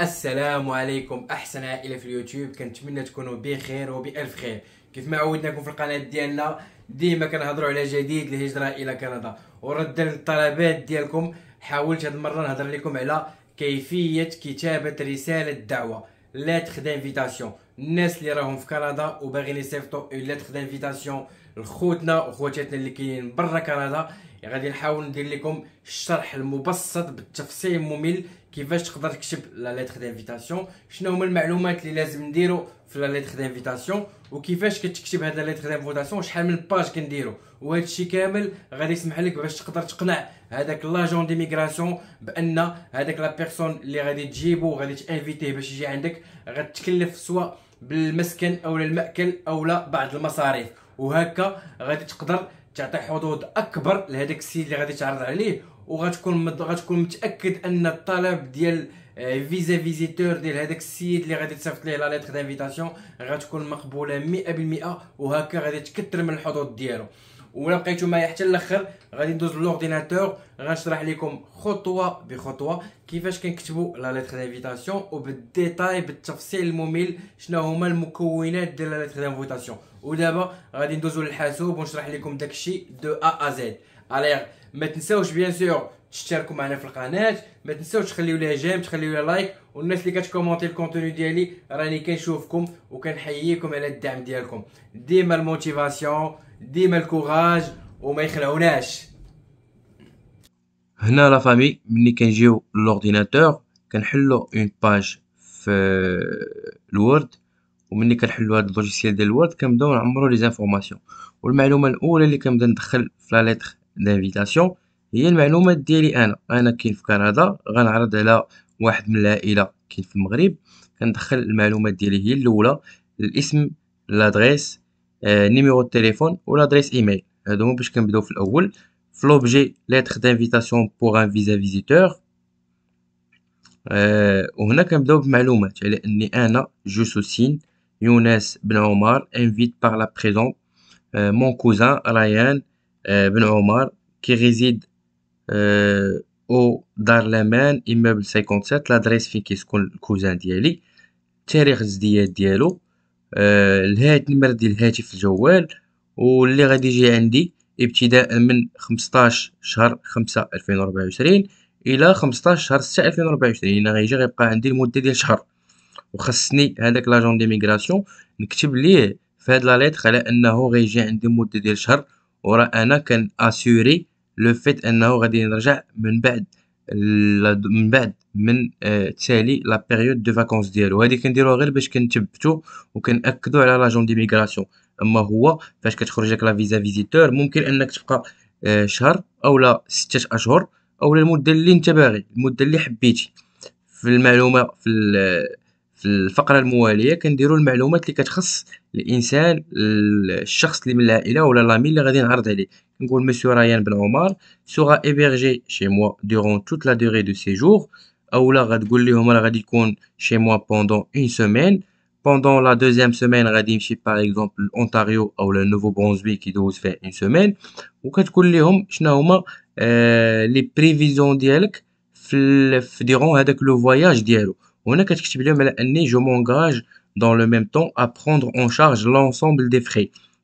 السلام عليكم احسن عائله في اليوتيوب كنتمنى تكونوا بخير وبالف خير كيف ما عودناكم في القناه ديالنا ديما كنهضروا على جديد الهجره الى كندا وردا للطلبات ديالكم حاولت هذه المره نهضر لكم على كيفيه كتابه رساله دعوه لا تخدم انفيتاسيون الناس اللي راهم في كندا وباغيين يصيفطوا اون ليتر دانفيتاسيون لخوتنا وخواتاتنا اللي كاينين برا كندا غادي نحاول ندير لكم الشرح المبسط بالتفصيل الممل كيفاش تقدر تكتب لا ليتر دانفيتاسيون شنو هما المعلومات اللي لازم نديرو في لا ليتر دانفيتاسيون وكيفاش كتكتب هاد لا ليتر دانفيتاسيون شحال من باج كنديرو وهذا الشيء كامل غادي يسمح لك باش تقدر تقنع هذاك لاجون ديميغراسيون بان هذاك لا بيرسون اللي غادي تجيبو غادي تانفيتيه باش يجي عندك غتكلف سوا بالمسكن او للمأكل او بعض المصاريف وهكا غادي تقدر تعطي حظوظ اكبر لهذاك السيد اللي غادي تعرض عليه وغتكون مد... غتكون متاكد ان الطلب ديال فيزا آه، فيزيتور ديال هذاك السيد اللي غادي تصيفط ليه لا ليتر دافيتاسيون غتكون مقبوله 100% وهكا غادي تكثر من الحظوظ ديالو ولا بقيتو معايا حتى الاخر غادي ندوز لورديناتور غنشرح لكم خطوه بخطوه كيفاش كنكتبوا لا ليتر دانفيتاسيون وبالديتاي بالتفصيل الممل شنو هما المكونات ديال لا ليتر دانفيتاسيون ودابا غادي ندوزو للحاسوب ونشرح لكم داكشي دو ا ا زد الوغ ما تنساوش بيان سور تشتركوا معنا في القناه ما تنساوش تخليو لها جيم تخليو لها لايك والناس اللي كتكومونتي الكونتوني ديالي راني كنشوفكم وكنحييكم على الدعم ديالكم ديما الموتيفاسيون ديما الكوراج وما يخلعوناش هنا لا فامي ملي كنجيو لورديناتور كنحلو اون باج في الوورد ومني كنحلو هاد لوجيسيال ديال الوورد كنبداو نعمرو لي زانفورماسيون والمعلومه الاولى اللي كنبدا ندخل في لا ليتر دانفيتاسيون هي المعلومات ديالي انا انا كاين في كندا غنعرض على واحد من العائله كاين في المغرب كندخل المعلومات ديالي هي الاولى الاسم لادريس Euh, numéro de téléphone ou l'adresse email. mail ce n'est pas ce je vais faire l'objet, lettre d'invitation pour un visa visiteur et ici je vais donner des informations j'ai Younes Benomar invite par la présence euh, mon cousin Rayan euh, Benomar qui réside au dar le immeuble 57 l'adresse où se trouve mon cousin son quartier d'adresse آه، الهاتف النمرة ديال الهاتف الجوال واللي غادي يجي عندي ابتداء من 15 شهر 5 2024 الى 15 شهر 6 2024 يعني غيجي غيبقى عندي المده ديال شهر وخصني هذاك لاجون دي ميغراسيون نكتب ليه في هاد لا ليتر على انه غيجي عندي مده ديال شهر وراه انا كان اسوري لو فيت انه غادي نرجع من بعد من بعد من آه، تالي لا بيريود دو فاكونس ديالو هادي كنديروها غير باش كنثبتو وكنأكدو على لاجون دي ميغراسيون اما هو فاش كتخرج لك لا فيزا فيزيتور ممكن انك تبقى آه، شهر اولا ستة اشهر اولا المده اللي انت باغي المده اللي حبيتي في المعلومه في في الفقره المواليه كنديروا المعلومات اللي كتخص الانسان الشخص اللي من العائله ولا لامي اللي غادي نعرض عليه Monsieur Ryan Ben sera hébergé chez moi durant toute la durée de séjour ou là غتقول chez moi pendant une semaine pendant la deuxième semaine Radim par exemple Ontario ou le Nouveau-Brunswick se faire une semaine ou لهم شنو هما les prévisions prévisions في les هذاك لو فواياج ديالو وهنا mais لهم على Je m'engage dans le même temps à prendre en charge l'ensemble des frais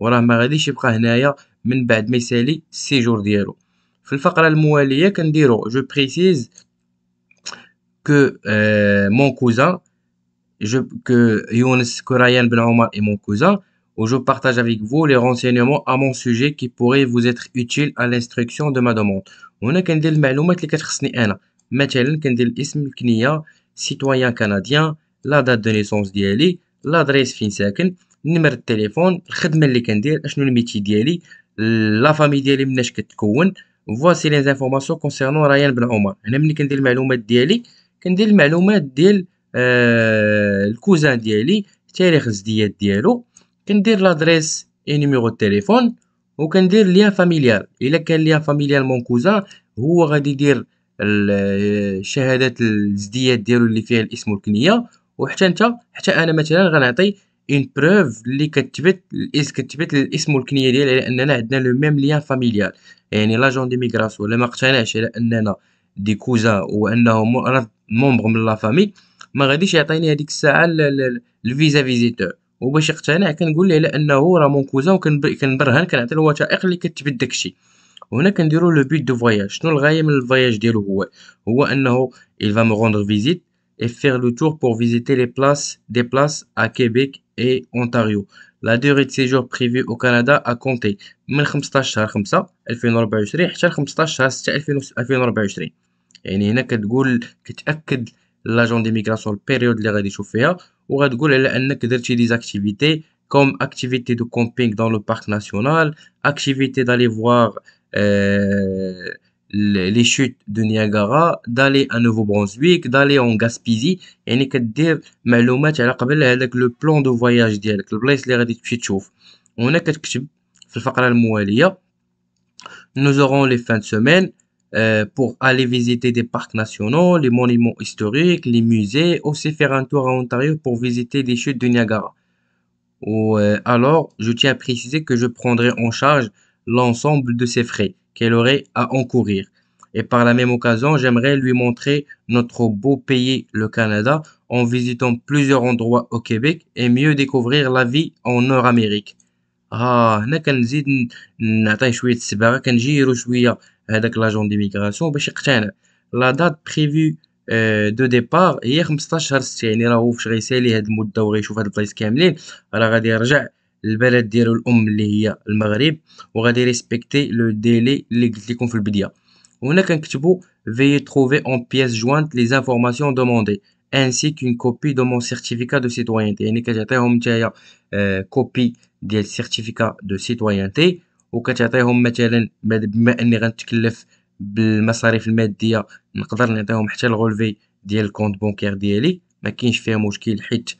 Voilà précise que euh, mon cousin que Younes est mon cousin, où je partage avec vous les renseignements à mon sujet qui pourraient vous être utiles à l'instruction de ma demande. هنا كندير المعلومات citoyen canadien la date de naissance d'Ali, l'adresse فين نمر التليفون الخدمه اللي كندير اشنو الميتي ديالي لا فامي ديالي مناش كتكون فواسي لي زانفورماسيون كونسيرنون ريان بن عمر هنا ملي كندير المعلومات ديالي كندير المعلومات ديال آه الكوزان ديالي تاريخ الزديات ديالو كندير لادريس اي نيميرو التليفون وكندير ليا فاميليال الا كان ليا فاميليال مون كوزان هو غادي يدير الشهادات آه، الزديات ديالو اللي فيها الاسم والكنيه وحتى انت حتى انا مثلا غنعطي اون بروف اللي كتبت الاس كتبت الاسم والكنيه ديالي على اننا عندنا لو ميم ليان فاميليال يعني لاجون دي ميغراسيون ما اقتنعش على اننا دي كوزا وانهم مومبر من لا فامي ما غاديش يعطيني هذيك الساعه الفيزا فيزيتور وباش يقتنع كنقول ليه على انه راه مون كوزا وكنبرهن كنعطي الوثائق اللي كتبت داكشي وهنا كنديرو لو بيت دو فواياج شنو الغايه من الفواياج ديالو هو هو انه il va me rendre visite et faire le tour pour visiter les places, des places à Québec et Ontario. La durée de séjour prévue au Canada a compté من 15 شهر 5 2024 حتى 15 شهر 6 2024 يعني هنا كتقول كتاكد لاجون ديميغراسيون البيريود اللي غادي تشوف فيها وغتقول على انك درتي دي زاكتيفيتي كوم اكتيفيتي دو camping دون لو بارك ناسيونال اكتيفيتي دالي voir euh, les chutes de Niagara d'aller à Nouveau-Brunswick d'aller en Gaspésie يعني كدير معلومات على قبل هذاك لو plan دو فواياج ديالك البلايص اللي غادي تمشي تشوف كتكتب في nous aurons les fins de semaine euh, pour aller visiter des parcs nationaux, les monuments historiques, les musées, aussi faire un tour à Ontario pour visiter les chutes de Niagara. Ou, oh, euh, alors, je tiens à préciser que je prendrai en charge l'ensemble de ces frais qu'elle aurait à encourir. Et par la même occasion, j'aimerais lui montrer notre beau pays, le Canada, en visitant plusieurs endroits au Québec et mieux découvrir la vie en Nord-Amérique. Ah, هنا كنزيد نعطيه شويه السباغه كنجيرو شويه هذاك لاجون ديميغراسيون باش يقتنع لا دات بريفي دو ديبار هي 15 شهر 6 يعني راهو de غيسالي هاد المده وغيشوف هاد البلايص كاملين راه غادي البلد ديالو الام اللي هي المغرب وغادي ريسبكتي لو ديلي اللي قلت في trouver en pièce jointe les informations demandées ainsi qu'une copie de mon certificat de citoyenneté يعني كتعطيهم نتايا كوبي ديال دو وكتعطيهم مثلا بما غنتكلف بالمصاريف الماديه نقدر نعطيهم حتى الغولفي ديال الكونت ديالي ما كاينش فيها مشكل حيت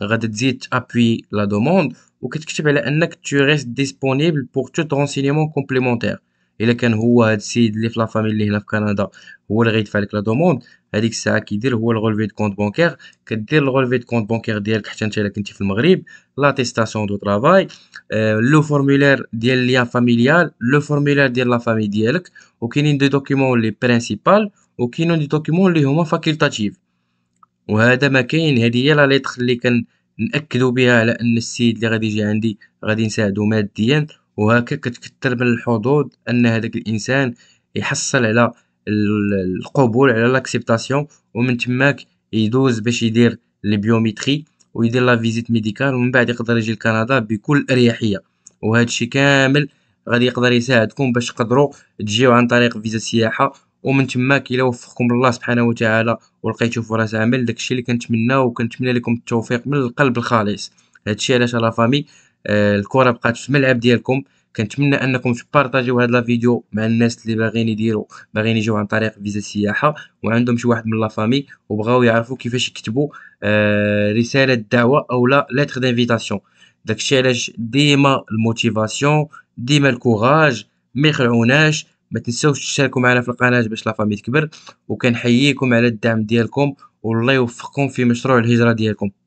tu appuie la demande ou qu'est-ce qui s'appelle un disponible pour tout renseignement complémentaire. Il est quand vous redézite les familles les nefs Canada ou le la demande. Elle dit que ça qui dit le relevé de compte bancaire, que le relevé de compte bancaire qui a été le Maghreb, l'attestation de travail, euh, le formulaire de lien familial, le formulaire de la famille les documents principaux ou qu'il documents facultatifs. وهذا ما كاين هذه هي لا ليتر اللي كنأكدوا بها على ان السيد اللي غادي يجي عندي غادي نساعدو ماديا وهكا كتكثر من الحظوظ ان هذاك الانسان يحصل على القبول على لاكسبتاسيون ومن تماك يدوز باش يدير لي بيوميتري ويدير لا فيزيت ميديكال ومن بعد يقدر يجي لكندا بكل اريحيه وهذا الشيء كامل غادي يقدر يساعدكم باش تقدروا تجيو عن طريق فيزا سياحه ومن تماك الى وفقكم الله سبحانه وتعالى ولقيتو فرص عمل داكشي اللي كنتمناو وكنتمنى لكم التوفيق من القلب الخالص هادشي علاش لا فامي آه الكره بقات في الملعب ديالكم كنتمنى انكم تبارطاجيو هاد لا فيديو مع الناس اللي باغيين يديروا باغيين يجيو عن طريق فيزا السياحه وعندهم شي واحد من لا فامي وبغاو يعرفوا كيفاش يكتبوا آه رساله دعوه او لا لتر دانفيتاسيون داكشي علاش ديما الموتيفاسيون ديما الكوراج ما يخلعوناش ما تنساوش تشتركوا معنا في القناه باش لافامي تكبر وكنحييكم على الدعم ديالكم والله يوفقكم في مشروع الهجره ديالكم